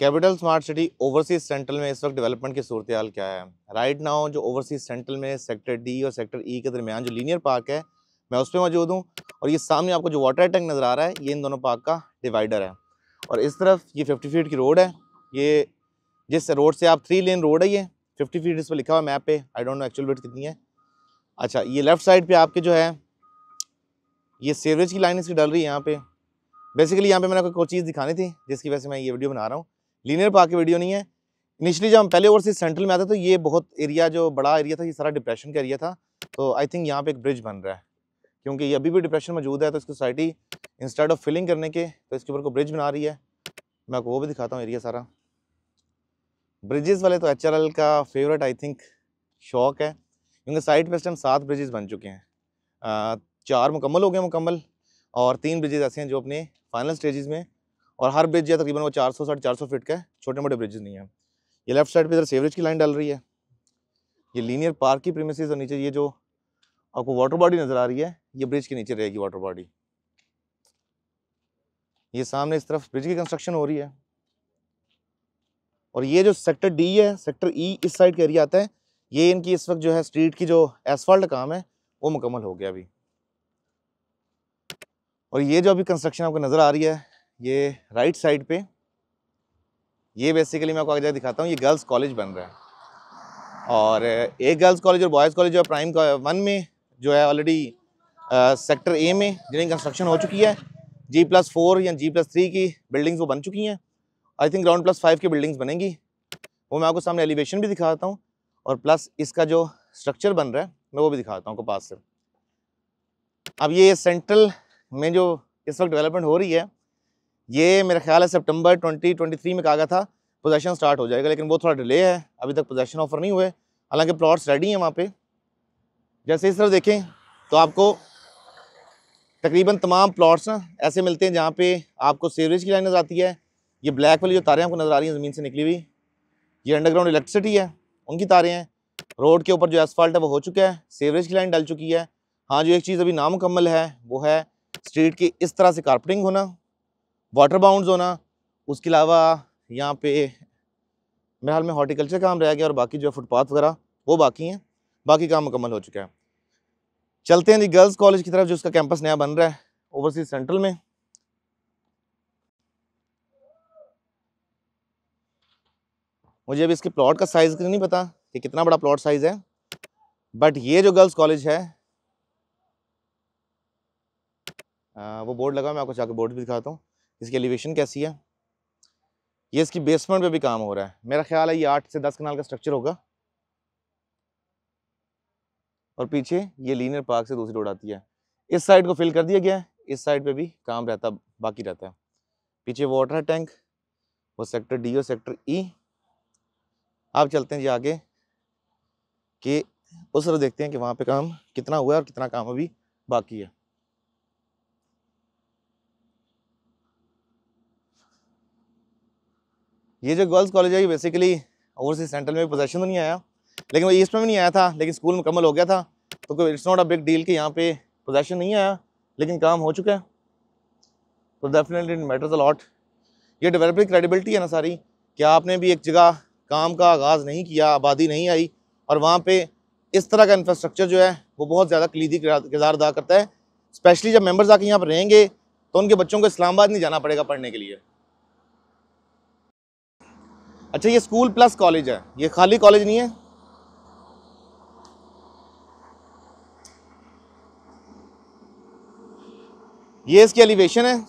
capital smart city overseas central में इस वक्त डेवलपमेंट की सूरत हाल क्या है राइट right नाउ जो ओवरसीज सेंट्रल में सेक्टर डी और सेक्टर ई e के दरमियान जो लीनियर पार्क है मैं उस पर मौजूद हूँ और ये सामने आपको जो वाटर टैंक नज़र आ रहा है ये इन दोनों पार्क का डिवाइडर है और इस तरफ ये फिफ्टी फीट की रोड है ये जिस रोड से आप थ्री लेन रोड है ये फिफ्टी फीट इस पर लिखा हुआ मैप पे I don't know actual weight कितनी है अच्छा ये लेफ्ट साइड पे आपके जो है ये सीवरेज की लाइन इसकी डल रही है यहाँ पे बेसिकली यहाँ पे मैंने आपको कोई चीज़ दिखानी थी जिसकी वजह से मैं ये वीडियो बना रहा हूँ लीनियर पार्क की वीडियो नहीं है इनिशियली जब हम पहले ओवर से सेंट्रल में आते तो ये बहुत एरिया जो बड़ा एरिया था ये सारा डिप्रेशन का एरिया था तो आई थिंक यहाँ पे एक ब्रिज बन रहा है क्योंकि ये अभी भी डिप्रेशन मौजूद है तो इसकी सोसाइटी इंस्टेड ऑफ फिलिंग करने के तो इसके ऊपर को ब्रिज बना रही है मैं आपको वो भी दिखाता हूँ एरिया सारा ब्रिजेस वाले तो एच का फेवरेट आई थिंक शौक है क्योंकि साइड पे इस टाइम सात ब्रिजेस बन चुके हैं चार मुकम्मल हो गए मुकम्मल और तीन ब्रिजेस ऐसे हैं जो अपने फाइनल स्टेजेस में और हर ब्रिज या तकरीबन वो चार सौ साढ़े चार सौ फीट का है छोटे मोटे ब्रिजेज नहीं है ये लेफ्ट साइड पे इधर सेवरेज की लाइन डाल रही है ये लीनियर पार्क की प्रीमिस और नीचे ये जो आपको वाटर बॉडी नज़र आ रही है ये ब्रिज के नीचे रहेगी वाटर बॉडी ये सामने इस तरफ ब्रिज की कंस्ट्रक्शन हो रही है और ये जो सेक्टर डी है सेक्टर ई e, इस साइड के एरिया आता है ये इनकी इस वक्त जो है स्ट्रीट की जो एसफॉल्ट काम है वो मुकम्मल हो गया अभी और ये जो अभी कंस्ट्रक्शन आपको नज़र आ रही है ये राइट साइड पे ये बेसिकली मैं आपको आगे दिखाता हूँ ये गर्ल्स कॉलेज बन रहा है और uh, एक गर्ल्स कॉलेज और बॉयज़ कॉलेज जो प्राइम वन में जो है ऑलरेडी सेक्टर ए में जिन्हें कंस्ट्रक्शन हो चुकी है जी प्लस फोर या जी प्लस थ्री की बिल्डिंग्स वो बन चुकी हैं I think ground plus five की बिल्डिंग्स बनेंगी वो मैं आपको सामने एलिवेशन भी दिखाता हूँ और प्लस इसका जो स्ट्रक्चर बन रहा है मैं वो भी दिखाता हूँ आपको पास से अब ये सेंट्रल में जो इस वक्त डेवलपमेंट हो रही है ये मेरा ख्याल है सितंबर 2023 में कहा था पोजेशन स्टार्ट हो जाएगा लेकिन वो थोड़ा डिले है अभी तक पोजेशन ऑफर नहीं हुए हालांकि प्लॉट्स रेडी हैं वहाँ पे जैसे इस तरफ देखें तो आपको तकरीबन तमाम प्लॉट्स ना ऐसे मिलते हैं जहाँ पे आपको सीवरेज की लाइन नज़र आती है ये ब्लैक वाली जो तारें आपको नज़र आ रही हैं ज़मीन से निकली हुई ये अंडरग्राउंड इलेक्ट्रिसिटी है उनकी तारें हैं रोड के ऊपर जो एसफाल्ट है वो हो चुका है सीवरेज की लाइन डल चुकी है हाँ जो एक चीज़ अभी नामुकम्मल है वो है स्ट्रीट की इस तरह से कारपेटिंग होना वाटर बाउंड होना उसके अलावा यहाँ पे मेरे हाल में हॉर्टिकल्चर काम रह गया और बाकी जो है फुटपाथ वगैरह वो बाकी हैं बाकी काम मुकम्मल हो चुका है चलते हैं जी गर्ल्स कॉलेज की तरफ जो उसका कैंपस नया बन रहा है ओवरसीज सेंट्रल में मुझे अभी इसके प्लॉट का साइज़ नहीं पता कि कितना बड़ा प्लॉट साइज़ है बट ये जो गर्ल्स कॉलेज है आ, वो बोर्ड लगा मैं आपको जाकर बोर्ड भी दिखाता हूँ इसकी एलिवेशन कैसी है ये इसकी बेसमेंट पे भी काम हो रहा है मेरा ख्याल है ये आठ से दस कनाल का स्ट्रक्चर होगा और पीछे ये लीनियर पार्क से दूसरी रोड आती है इस साइड को फिल कर दिया गया है इस साइड पे भी काम रहता बाकी रहता है पीछे वाटर है टैंक वो सेक्टर डी और सेक्टर ई आप चलते हैं जी आगे कि उस तरफ देखते हैं कि वहाँ पे काम कितना हुआ है और कितना काम अभी बाकी है ये जो गर्ल्स कॉलेज है ये बेसिकली ओवरसीज सेंट्रल में पोजेशन तो नहीं आया लेकिन वो ईस्ट में भी नहीं आया था लेकिन स्कूल मुकम्मल हो गया था तो it's not a big deal कि यहाँ पे पोजेशन नहीं आया लेकिन काम हो चुका है तो डेफिनेटली इट मैटर्स अलॉट ये डेवलपिंग क्रेडिबिलिटी है ना सारी कि आपने भी एक जगह काम का आगाज़ नहीं किया आबादी नहीं आई और वहाँ पर इस तरह का इंफ्रास्ट्रक्चर जो है वो बहुत ज़्यादा कलीदी किरदार अदा करता है स्पेशली जब मेम्बर्स आके यहाँ पर रहेंगे तो उनके बच्चों को इस्लामाबाद नहीं जाना पड़ेगा पढ़ने के लिए अच्छा ये स्कूल प्लस कॉलेज है ये खाली कॉलेज नहीं है ये इसकी एलिवेशन है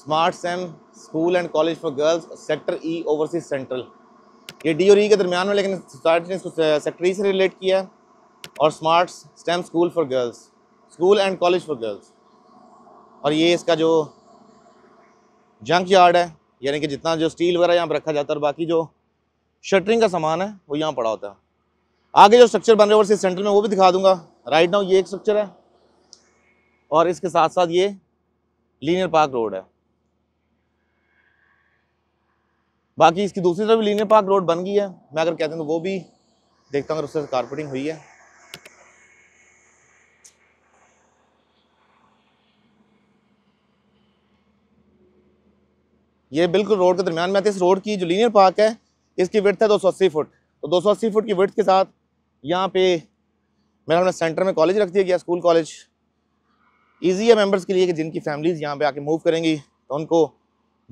smart STEM school and college for girls sector E overseas central ये डी और ई e के दरमियान में लेकिन सोसाइटी ने इसको सेक्टर ई e से रिलेट किया है और smart STEM school for girls school and college for girls और ये इसका जो जंक यार्ड है यानी कि जितना जो स्टील वगैरह यहाँ पर रखा जाता है बाकी जो शटरिंग का सामान है वो यहाँ पड़ा होता है आगे जो स्ट्रक्चर बन रहे हैं ओवरसीज सेंटर में वो भी दिखा दूंगा राइट नाउ ये एक स्ट्रक्चर है और इसके साथ साथ ये लीनियर पार्क रोड है बाकी इसकी दूसरी तरफ लीनियर पार्क रोड बन गई है मैं अगर कहते हैं तो वो भी देखता हूँ अगर उससे कारपेटिंग हुई है ये बिल्कुल रोड के दरमियान में आती है इस रोड की जो लीनियर पार्क है इसकी वर्थ है दो फुट तो दो फुट की वर्थ के साथ यहाँ पे मेरा हमने सेंटर में कॉलेज रख दिया गया स्कूल कॉलेज ईजी है मेम्बर्स के लिए कि जिनकी फैमिलीज़ यहाँ पे आके मूव करेंगी तो उनको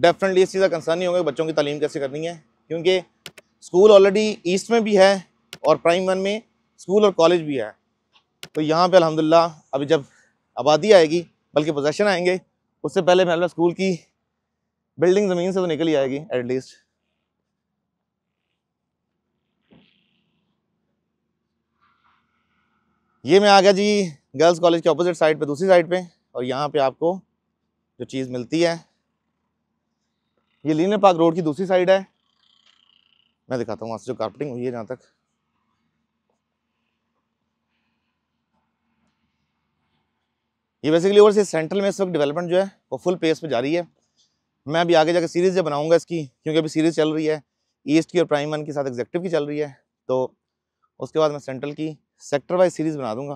डेफिनेटली इस चीज़ का कंसर्न नहीं होगा बच्चों की तालीम कैसे करनी है क्योंकि स्कूल ऑलरेडी ईस्ट में भी है और प्राइम वन में स्कूल और कॉलेज भी है तो यहाँ पे अल्हम्दुलिल्लाह अभी जब आबादी आएगी बल्कि पोजेशन आएंगे उससे पहले मैं स्कूल की बिल्डिंग ज़मीन से तो निकल ही आएगी एटलीस्ट ये मैं आ गया जी गर्ल्स कॉलेज के ऑपोजिट साइड पे दूसरी साइड पे और यहाँ पे आपको जो चीज़ मिलती है ये लीनर पार्क रोड की दूसरी साइड है मैं दिखाता हूँ वहाँ से जो कार्पेटिंग हुई है जहाँ तक ये बेसिकली ओवर से सेंट्रल में इस वक्त डेवलपमेंट जो है वो फुल पेस पे जारी है मैं अभी आगे जाकर सीरीज़ जब बनाऊँगा इसकी क्योंकि अभी सीरीज़ चल रही है ईस्ट की और प्राइम वन के साथ एग्जेक्टिव की चल रही है तो उसके बाद मैं सेंट्रल की सेक्टर वाइज सीरीज़ बना दूँगा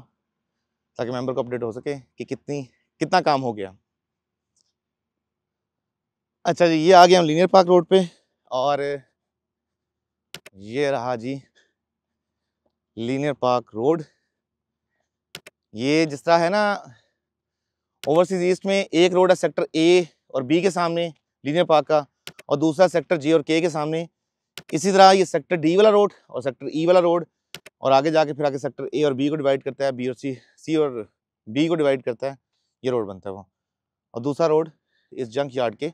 ताकि मेंबर को अपडेट हो सके कि कितनी कितना काम हो गया अच्छा जी ये आ गया हम लीनियर पार्क रोड पे और ये रहा जी लीनियर पार्क रोड ये जिस तरह है ना ओवरसीज ईस्ट में एक रोड है सेक्टर ए और बी के सामने लीनियर पार्क का और दूसरा सेक्टर जे और के के सामने इसी तरह ये सेक्टर डी वाला रोड और सेक्टर ई e वाला रोड और आगे जाके फिर आगे सेक्टर ए और बी को डिवाइड करता है बी और सी सी और बी को डिवाइड करता है ये रोड बनता है वो और दूसरा रोड इस जंक यार्ड के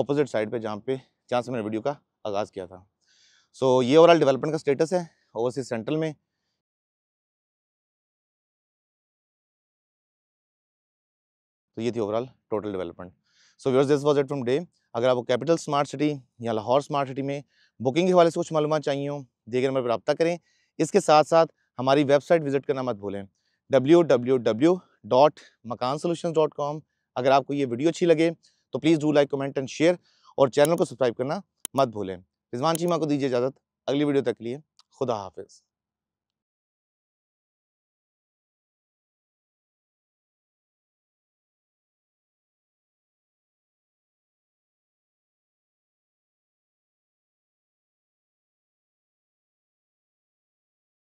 ऑपोजिट साइड पे जहाँ पे जहाँ से मैंने वीडियो का आगाज़ किया था सो so, ये ओवरऑल डेवलपमेंट का स्टेटस है ओवरसीज सेंट्रल में तो ये थी overall total development so viewers this was it from day अगर आपको कैपिटल स्मार्ट सिटी या लाहौर स्मार्ट सिटी में बुकिंग के हवाले से कुछ मालूम चाहिए हो देखे नंबर पर रबा करें इसके साथ साथ हमारी वेबसाइट विजिट करना मत भूलें W W W dot Makaan solution dot com अगर आपको ये वीडियो अच्छी लगे तो please do like comment and share और चैनल को सब्सक्राइब करना मत भूलें रिजवान चीमा को दीजिए इजाज़त अगली वीडियो तक लिए खुदा हाफिज़